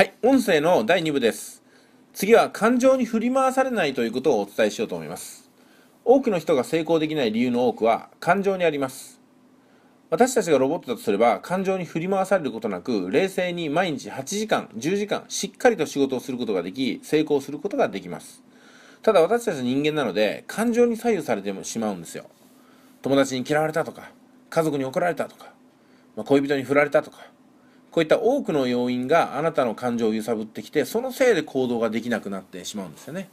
はい、音声の第2部です。次は感情に振り回されないということをお伝えしようと思います。多くの人が成功できない理由の多くは感情にあります。私たちがロボットだとすれば感情に振り回されることなく冷静に毎日8時間10時間しっかりと仕事をすることができ成功することができますただ私たち人間なので感情に左右されてしまうんですよ友達に嫌われたとか家族に怒られたとか、まあ、恋人に振られたとかこういった多くの要因があなたの感情を揺さぶってきてそのせいで行動ができなくなってしまうんですよね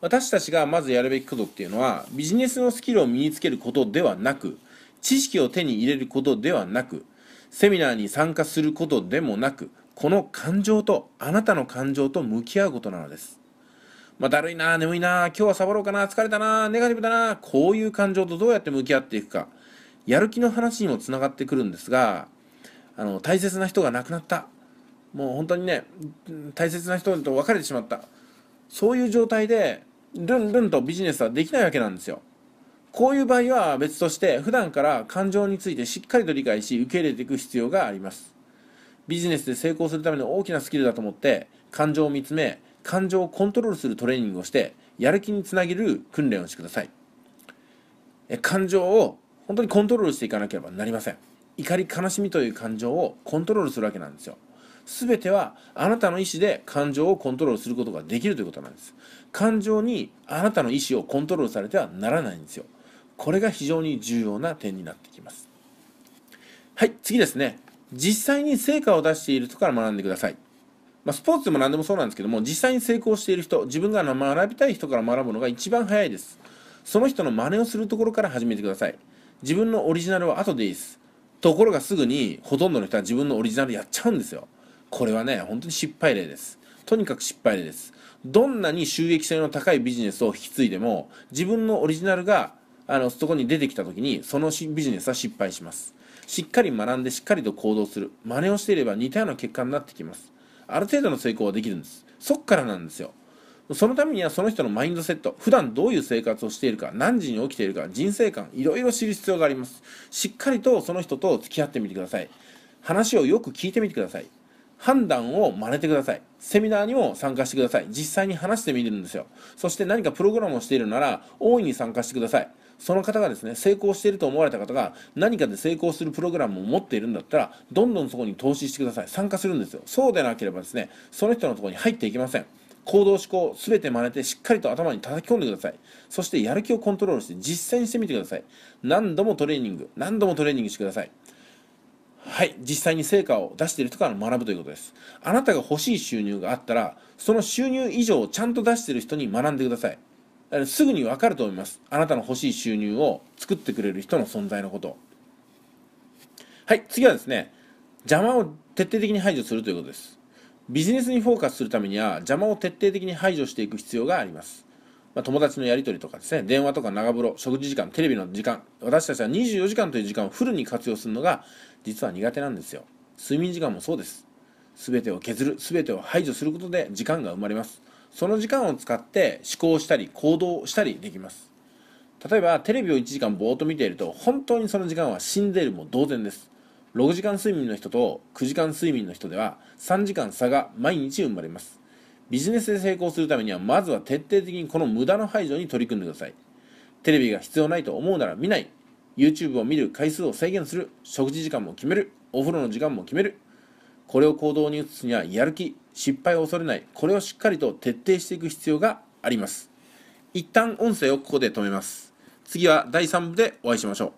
私たちがまずやるべきことっていうのはビジネスのスキルを身につけることではなく知識を手に入れることではなくセミナーに参加することでもなくこの感情とあなたの感情と向き合うことなのですまあ、だるいな眠いな今日はサボろうかな疲れたなネガティブだなこういう感情とどうやって向き合っていくかやる気の話にもつながってくるんですがあの大切な人が亡くなったもう本当にね大切な人と別れてしまったそういう状態でルンルンとビジネスはできないわけなんですよこういう場合は別として普段から感情についてしっかりと理解し受け入れていく必要がありますビジネスで成功するための大きなスキルだと思って感情を見つめ感情をコントロールするトレーニングをしてやる気につなげる訓練をしてください感情を本当にコントロールしていかなければなりません怒り悲しみという感情をコントロールするわけなんですよ全てはあなたの意思で感情をコントロールすることができるということなんです感情にあなたの意思をコントロールされてはならないんですよこれが非常に重要な点になってきますはい次ですね実際に成果を出している人から学んでくださいまあ、スポーツでも何でもそうなんですけども実際に成功している人自分が学びたい人から学ぶのが一番早いですその人の真似をするところから始めてください自分のオリジナルは後でいいですところがすぐにほとんどの人は自分のオリジナルやっちゃうんですよこれはね本当に失敗例ですとにかく失敗例ですどんなに収益性の高いビジネスを引き継いでも自分のオリジナルがあのそこに出てきた時にそのビジネスは失敗しますしっかり学んでしっかりと行動する真似をしていれば似たような結果になってきますある程度の成功はできるんですそっからなんですよそのためにはその人のマインドセット、普段どういう生活をしているか、何時に起きているか、人生観、いろいろ知る必要があります。しっかりとその人と付き合ってみてください。話をよく聞いてみてください。判断を真似てください。セミナーにも参加してください。実際に話してみるんですよ。そして何かプログラムをしているなら、大いに参加してください。その方がですね、成功していると思われた方が、何かで成功するプログラムを持っているんだったら、どんどんそこに投資してください。参加するんですよ。そうでなければですね、その人のところに入っていけません。行動思考全て真似てしっかりと頭に叩き込んでくださいそしてやる気をコントロールして実践してみてください何度もトレーニング何度もトレーニングしてくださいはい実際に成果を出している人から学ぶということですあなたが欲しい収入があったらその収入以上をちゃんと出している人に学んでくださいすぐに分かると思いますあなたの欲しい収入を作ってくれる人の存在のことはい次はですね邪魔を徹底的に排除するということですビジネスにフォーカスするためには邪魔を徹底的に排除していく必要があります。まあ、友達のやり取りとかですね、電話とか長風呂、食事時間、テレビの時間、私たちは24時間という時間をフルに活用するのが実は苦手なんですよ。睡眠時間もそうです。全てを削る、全てを排除することで時間が生まれます。その時間を使って思考したり行動したりできます。例えばテレビを1時間ぼーっと見ていると本当にその時間は死んでいるも同然です。6時間睡眠の人と9時間睡眠の人では3時間差が毎日生まれますビジネスで成功するためにはまずは徹底的にこの無駄の排除に取り組んでくださいテレビが必要ないと思うなら見ない YouTube を見る回数を制限する食事時間も決めるお風呂の時間も決めるこれを行動に移すにはやる気失敗を恐れないこれをしっかりと徹底していく必要があります一旦音声をここで止めます次は第3部でお会いしましょう